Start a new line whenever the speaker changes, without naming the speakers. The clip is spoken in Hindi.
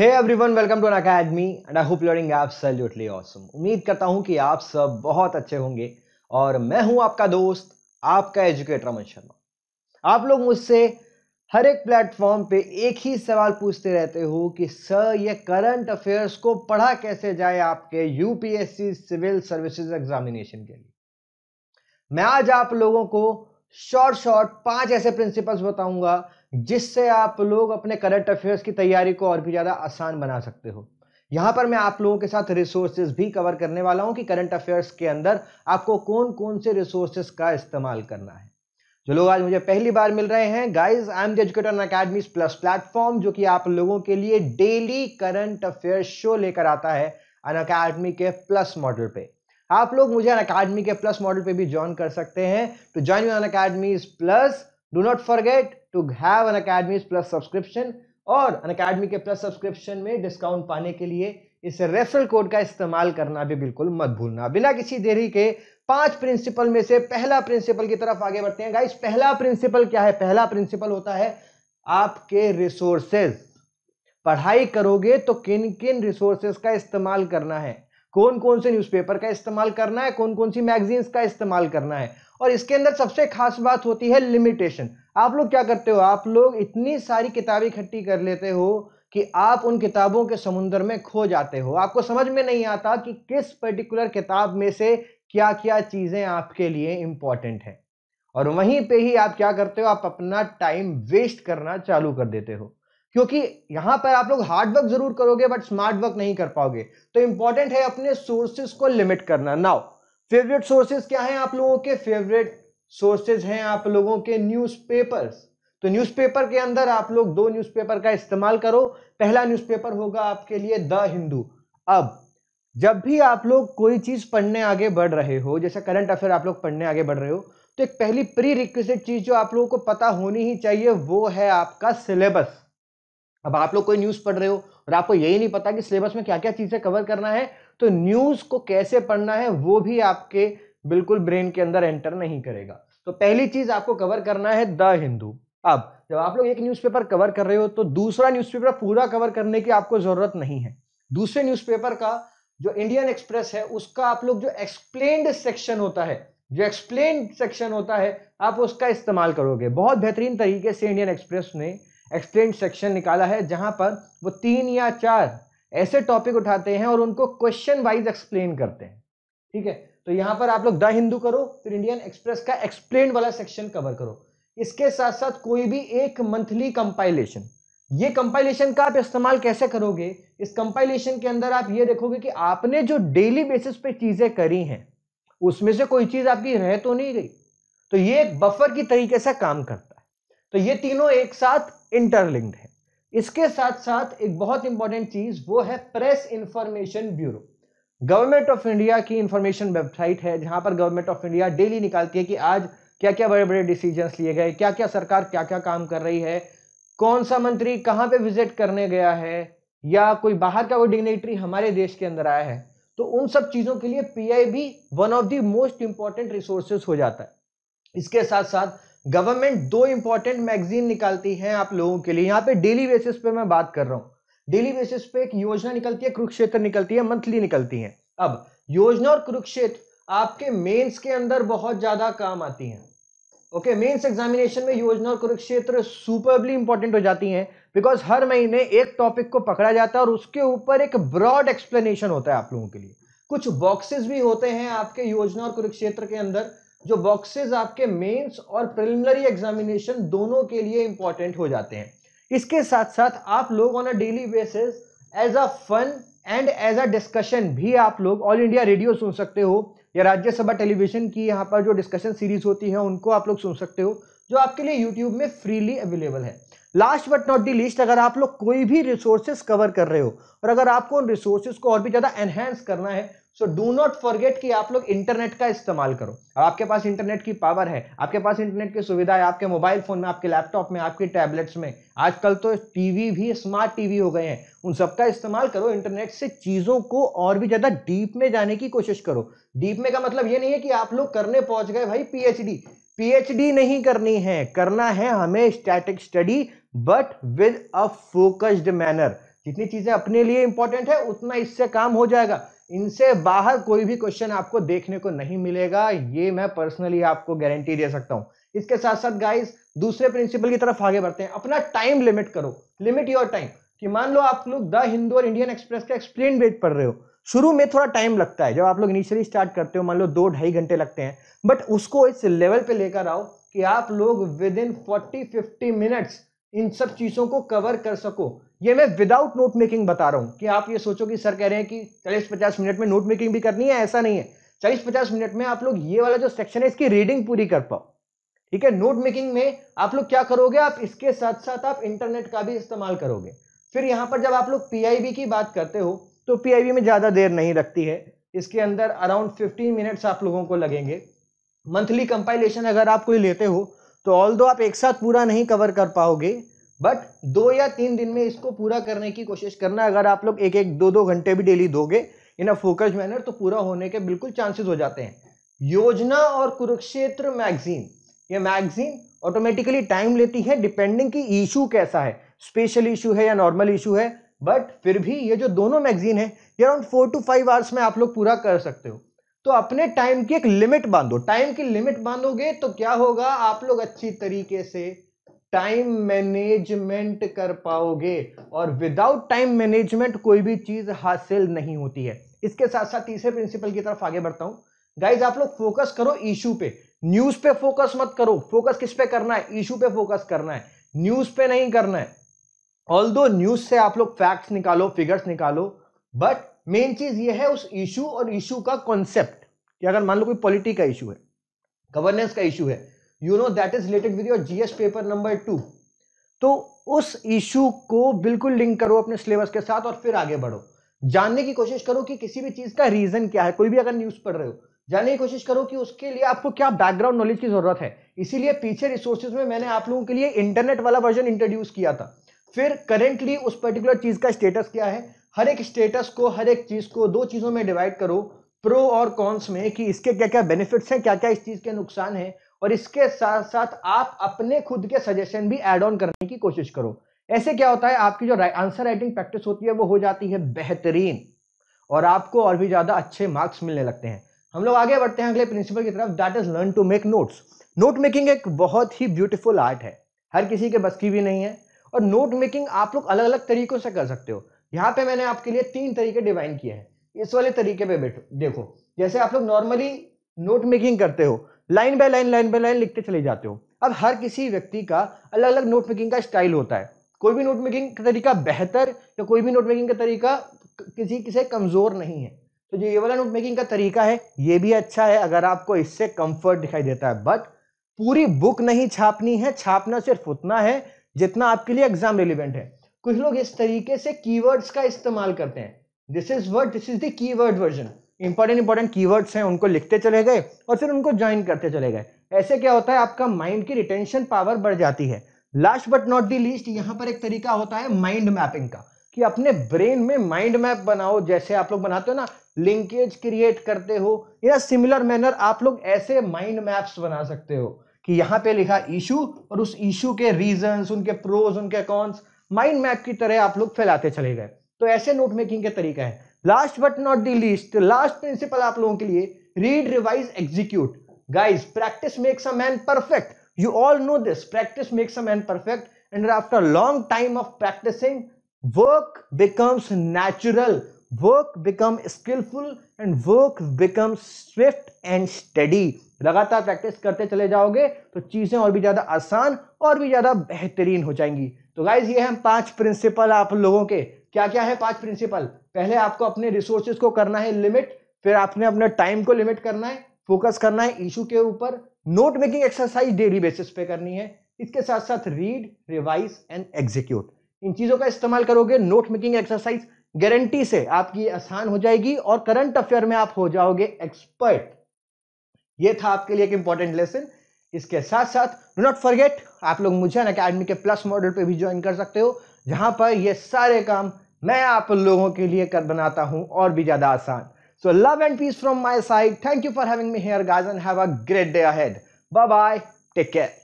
hey everyone welcome to academy and I hope learning absolutely awesome उम्मीद करता हूं कि आप सब बहुत अच्छे होंगे और मैं हूं आपका दोस्त आपका एजुकेटर अमन शर्मा आप लोग मुझसे हर एक प्लेटफॉर्म पे एक ही सवाल पूछते रहते हो कि सर ये करंट अफेयर्स को पढ़ा कैसे जाए आपके यूपीएससी सिविल सर्विसेज एग्जामिनेशन के लिए मैं आज आप लोगों को शॉर्ट शॉर्ट पांच ऐसे प्रिंसिपल्स बताऊंगा जिससे आप लोग अपने करंट अफेयर्स की तैयारी को और भी ज़्यादा आसान बना सकते हो यहाँ पर मैं आप लोगों के साथ रिसोर्सेज भी कवर करने वाला हूँ कि करंट अफेयर्स के अंदर आपको कौन कौन से रिसोर्सेज का इस्तेमाल करना है जो लोग आज मुझे पहली बार मिल रहे हैं guys I am educator academy plus platform जो कि आप लोगों के लिए डेली करंट अफेयर्स शो लेकर आता है अन अकेडमी के प्लस मॉडल पे आप लोग मुझे अन अकेडमी के प्लस मॉडल पे भी ज्वाइन कर सकते हैं to join Unacademy plus do not forget to have Unacademy plus subscription और अन अकेडमी के प्लस सब्सक्रिप्शन में डिस्काउंट पाने के लिए इस रेफरल कोड का इस्तेमाल करना भी बिल्कुल मत भूलना बिना किसी देरी के पांच प्रिंसिपल में से पहला प्रिंसिपल की तरफ आगे बढ़ते हैं गाइस पहला प्रिंसिपल क्या है पहला प्रिंसिपल होता है आपके रिसोर्सेज पढ़ाई करोगे तो किन किन रिसोर्सेज का इस्तेमाल करना है कौन कौन से न्यूज़पेपर का इस्तेमाल करना है कौन कौन सी मैगजीन्स का इस्तेमाल करना है और इसके अंदर सबसे खास बात होती है लिमिटेशन आप लोग क्या करते हो आप लोग इतनी सारी किताबें इकट्ठी कर लेते हो कि आप उन किताबों के समुन्द्र में खो जाते हो आपको समझ में नहीं आता कि किस पर्टिकुलर किताब में से क्या क्या चीज़ें आपके लिए इम्पॉर्टेंट हैं और वहीं पे ही आप क्या करते हो आप अपना टाइम वेस्ट करना चालू कर देते हो क्योंकि यहाँ पर आप लोग हार्ड वर्क जरूर करोगे बट स्मार्ट वर्क नहीं कर पाओगे तो इम्पॉर्टेंट है अपने सोर्सेस को लिमिट करना नाउ फेवरेट सोर्सेज क्या है आप लोगों के फेवरेट सोर्सेज हैं आप लोगों के न्यूज़पेपर्स तो न्यूज़पेपर के अंदर आप लोग दो न्यूज़पेपर का इस्तेमाल करो पहला न्यूज़पेपर होगा आपके लिए द हिंदू अब जब भी आप लोग कोई चीज़ पढ़ने आगे बढ़ रहे हो जैसे करंट अफेयर आप लोग पढ़ने आगे बढ़ रहे हो तो एक पहली प्री रिक्वेस्टेड चीज़ जो आप लोगों को पता होनी ही चाहिए वो है आपका सिलेबस अब आप लोग कोई न्यूज़ पढ़ रहे हो और आपको यही नहीं पता कि सिलेबस में क्या क्या चीज़ें कवर करना है तो न्यूज़ को कैसे पढ़ना है वो भी आपके बिल्कुल ब्रेन के अंदर एंटर नहीं करेगा तो पहली चीज़ आपको कवर करना है द हिंदू अब जब आप लोग एक न्यूज़पेपर कवर कर रहे हो तो दूसरा न्यूज़पेपर पूरा कवर करने की आपको ज़रूरत नहीं है दूसरे न्यूज़पेपर का जो इंडियन एक्सप्रेस है उसका आप लोग जो एक्सप्लेन्ड सेक्शन होता है जो एक्सप्लेन सेक्शन होता है आप उसका इस्तेमाल करोगे बहुत बेहतरीन तरीके से इंडियन एक्सप्रेस ने एक्सप्लेन सेक्शन निकाला है जहां पर वो तीन या चार ऐसे टॉपिक उठाते हैं और उनको क्वेश्चन वाइज एक्सप्लेन करते हैं ठीक है तो यहां पर आप लोग द हिंदू करो फिर इंडियन एक्सप्रेस का एक्सप्लेन वाला सेक्शन कवर करो इसके साथ साथ कोई भी एक मंथली कंपाइलेशन ये कंपाइलेशन का आप इस्तेमाल कैसे करोगे इस कंपाइलेशन के अंदर आप ये देखोगे कि आपने जो डेली बेसिस पे चीज़ें करी हैं उसमें से कोई चीज़ आपकी रह तो नहीं गई तो ये एक बफर की तरीके से काम करता है तो ये तीनों एक साथ इंटरलिंक्ड है इसके साथ साथ एक बहुत इंपॉर्टेंट चीज वो है press information bureau government of India की इंफॉर्मेशन वेबसाइट है जहां पर गवर्नमेंट ऑफ इंडिया डेली निकालती है कि आज क्या क्या बड़े बड़े डिसीजन लिए गए क्या क्या सरकार क्या क्या काम कर रही है कौन सा मंत्री कहाँ पे विजिट करने गया है या कोई बाहर का वो डिग्नेटरी हमारे देश के अंदर आया है तो उन सब चीज़ों के लिए PIB one of the most important resources हो जाता है इसके साथ साथ गवर्नमेंट दो इंपॉर्टेंट मैगजीन निकालती है आप लोगों के लिए यहाँ पे डेली बेसिस पे मैं बात कर रहा हूँ डेली बेसिस पे एक योजना निकलती है कुरुक्षेत्र निकलती है मंथली निकलती है अब योजना और कुरुक्षेत्र आपके मेंस के अंदर बहुत ज्यादा काम आती हैं ओके मेंस एग्जामिनेशन में योजना और कुरुक्षेत्र सुपरबली इंपॉर्टेंट हो जाती हैं बिकॉज हर महीने एक टॉपिक को पकड़ा जाता है और उसके ऊपर एक ब्रॉड एक्सप्लेनेशन होता है आप लोगों के लिए कुछ बॉक्सेस भी होते हैं आपके योजना और कुरुक्षेत्र के अंदर जो बॉक्सेज आपके मेंस और प्रिलिमिनरी एग्जामिनेशन दोनों के लिए इंपॉर्टेंट हो जाते हैं इसके साथ साथ आप लोग on a daily basis as a fun and as a discussion भी आप लोग ऑल इंडिया रेडियो सुन सकते हो या राज्यसभा टेलीविजन की यहाँ पर जो डिस्कशन सीरीज होती है उनको आप लोग सुन सकते हो जो आपके लिए यूट्यूब में फ्रीली अवेलेबल है last but not the least अगर आप लोग कोई भी रिसोर्सेज कवर कर रहे हो और अगर आपको उन रिसोर्सेज को और भी ज़्यादा एनहेंस करना है सो डू नॉट फॉरगेट कि आप लोग इंटरनेट का इस्तेमाल करो आपके पास इंटरनेट की पावर है आपके पास इंटरनेट की सुविधा है आपके मोबाइल फोन में आपके लैपटॉप में आपके टैबलेट्स में आजकल तो टीवी भी स्मार्ट टीवी हो गए हैं उन सबका इस्तेमाल करो इंटरनेट से चीज़ों को और भी ज़्यादा डीप में जाने की कोशिश करो डीप में का मतलब ये नहीं है कि आप लोग करने पहुंच गए भाई पीएचडी पीएचडी नहीं करनी है करना है हमें static study but with a focused manner जितनी चीजें अपने लिए इंपॉर्टेंट है उतना इससे काम हो जाएगा इनसे बाहर कोई भी क्वेश्चन आपको देखने को नहीं मिलेगा ये मैं पर्सनली आपको गारंटी दे सकता हूं इसके साथ साथ गाइस दूसरे प्रिंसिपल की तरफ आगे बढ़ते हैं अपना टाइम लिमिट करो लिमिट योर टाइम कि मान लो आप लोग द हिंदू और इंडियन एक्सप्रेस का एक्सप्लेन वेट पढ़ रहे हो शुरू में थोड़ा टाइम लगता है जब आप लोग इनिशियली स्टार्ट करते हो मान लो दो ढाई घंटे लगते हैं बट उसको इस लेवल पे लेकर आओ कि आप लोग within forty fifty minutes इन सब चीज़ों को कवर कर सको ये मैं विदाउट नोट मेकिंग बता रहा हूं कि आप ये सोचो कि सर कह रहे हैं कि चालीस पचास मिनट में नोट मेकिंग भी करनी है ऐसा नहीं है चालीस पचास मिनट में आप लोग ये वाला जो सेक्शन है इसकी रीडिंग पूरी कर पाओ ठीक है नोट मेकिंग में आप लोग क्या करोगे आप इसके साथ साथ आप इंटरनेट का भी इस्तेमाल करोगे फिर यहां पर जब आप लोग पी की बात करते हो तो पी में ज़्यादा देर नहीं लगती है इसके अंदर अराउंड फिफ्टीन मिनट्स आप लोगों को लगेंगे मंथली कंपाइलेशन अगर आप कोई लेते हो तो ऑल दो आप एक साथ पूरा नहीं कवर कर पाओगे बट दो या तीन दिन में इसको पूरा करने की कोशिश करना अगर आप लोग एक एक दो दो घंटे भी डेली दोगे इन अ फोकस्ड मैनर तो पूरा होने के बिल्कुल चांसेस हो जाते हैं योजना और कुरुक्षेत्र मैगजीन ये मैगजीन ऑटोमेटिकली टाइम लेती है डिपेंडिंग कि इशू कैसा है स्पेशल इशू है या नॉर्मल इशू है बट फिर भी ये जो दोनों मैगजीन है ये around four to five hours में आप लोग पूरा कर सकते हो तो अपने टाइम की एक लिमिट बांधो टाइम की लिमिट बांधोगे तो क्या होगा आप लोग अच्छी तरीके से टाइम मैनेजमेंट कर पाओगे और विदाउट टाइम मैनेजमेंट कोई भी चीज हासिल नहीं होती है इसके साथ साथ तीसरे प्रिंसिपल की तरफ आगे बढ़ता हूं गाइज आप लोग फोकस करो इशू पे न्यूज पे फोकस मत करो फोकस किस पे करना है इशू पे फोकस करना है न्यूज पे नहीं करना है ऑल न्यूज से आप लोग फैक्ट्स निकालो फिगर्स निकालो बट मेन चीज ये है उस इशू और इशू का कॉन्सेप्ट कि अगर मान लो कोई पॉलिटी का इशू है गवर्नेंस का इशू है you know that is related with your GS paper number two तो उस इशू को बिल्कुल लिंक करो अपने सिलेबस के साथ और फिर आगे बढ़ो जानने की कोशिश करो कि किसी भी चीज का रीजन क्या है कोई भी अगर न्यूज पढ़ रहे हो जानने की कोशिश करो कि उसके लिए आपको क्या बैकग्राउंड नॉलेज की जरूरत है इसीलिए पीछे रिसोर्सेज में मैंने आप लोगों के लिए इंटरनेट वाला वर्जन इंट्रोड्यूस किया था फिर करेंटली उस पर्टिकुलर चीज का स्टेटस क्या है हर एक स्टेटस को हर एक चीज़ को दो चीज़ों में डिवाइड करो प्रो और कॉन्स में कि इसके क्या क्या बेनिफिट्स हैं क्या क्या इस चीज़ के नुकसान हैं और इसके साथ साथ आप अपने खुद के सजेशन भी एड ऑन करने की कोशिश करो ऐसे क्या होता है आपकी जो आंसर राइटिंग प्रैक्टिस होती है वो हो जाती है बेहतरीन और आपको और भी ज़्यादा अच्छे मार्क्स मिलने लगते हैं हम लोग आगे बढ़ते हैं अगले प्रिंसिपल की तरफ that is learn to make notes note making एक बहुत ही ब्यूटीफुल आर्ट है हर किसी के बस की भी नहीं है और नोट मेकिंग आप लोग अलग अलग तरीक़ों से कर सकते हो यहाँ पे मैंने आपके लिए तीन तरीके डिवाइन किए हैं इस वाले तरीके पे बैठो देखो जैसे आप लोग नॉर्मली नोट मेकिंग करते हो line by line line by line लिखते चले जाते हो अब हर किसी व्यक्ति का अलग अलग नोट मेकिंग का स्टाइल होता है कोई भी नोट मेकिंग का तरीका बेहतर या कोई भी नोट मेकिंग का तरीका किसी किसे कमज़ोर नहीं है तो जो ये वाला नोट मेकिंग का तरीका है ये भी अच्छा है अगर आपको इससे कंफर्ट दिखाई देता है बट पूरी बुक नहीं छापनी है छापना सिर्फ उतना है जितना आपके लिए एग्जाम रिलेवेंट है कुछ लोग इस तरीके से कीवर्ड्स का इस्तेमाल करते हैं this is word this is the keyword version important important keywords हैं उनको लिखते चले गए और फिर उनको ज्वाइन करते चले गए ऐसे क्या होता है आपका माइंड की रिटेंशन पावर बढ़ जाती है last but not the least यहाँ पर एक तरीका होता है माइंड मैपिंग का कि अपने ब्रेन में माइंड मैप बनाओ जैसे आप लोग बनाते हो ना लिंकेज क्रिएट करते हो या सिमिलर मैनर आप लोग ऐसे माइंड मैप्स बना सकते हो कि यहाँ पे लिखा इशू और उस इशू के रीजंस उनके प्रोज उनके कॉन्स माइंड मैप की तरह आप लोग फैलाते चले गए तो ऐसे नोट मेकिंग के तरीका है last but not the least last principle आप लोगों के लिए read revise execute guys practice makes a man perfect you all know this practice makes a man perfect and after long time of practicing work becomes natural work become skillful and work become swift and study लगातार प्रैक्टिस करते चले जाओगे तो चीज़ें और भी ज़्यादा आसान और भी ज़्यादा बेहतरीन हो जाएंगी तो गाइज ये हैं पांच प्रिंसिपल आप लोगों के क्या क्या है पांच प्रिंसिपल पहले आपको अपने रिसोर्सेज को करना है लिमिट फिर आपने अपने टाइम को लिमिट करना है फोकस करना है इशू के ऊपर note making exercise daily basis पे करनी है इसके साथ साथ रीड रिवाइज एंड एग्जीक्यूट इन चीज़ों का इस्तेमाल करोगे नोट मेकिंग एक्सरसाइज गारंटी से आपकी आसान हो जाएगी और करंट अफेयर में आप हो जाओगे एक्सपर्ट ये था आपके लिए एक इंपॉर्टेंट लेसन इसके साथ साथ डो नॉट फॉरगेट आप लोग मुझे अकेडमी के प्लस मॉडल पे भी ज्वाइन कर सकते हो जहां पर ये सारे काम मैं आप लोगों के लिए कर बनाता हूं और भी ज़्यादा आसान so love and peace from my side thank you for having me here guys and have a great day ahead bye bye take care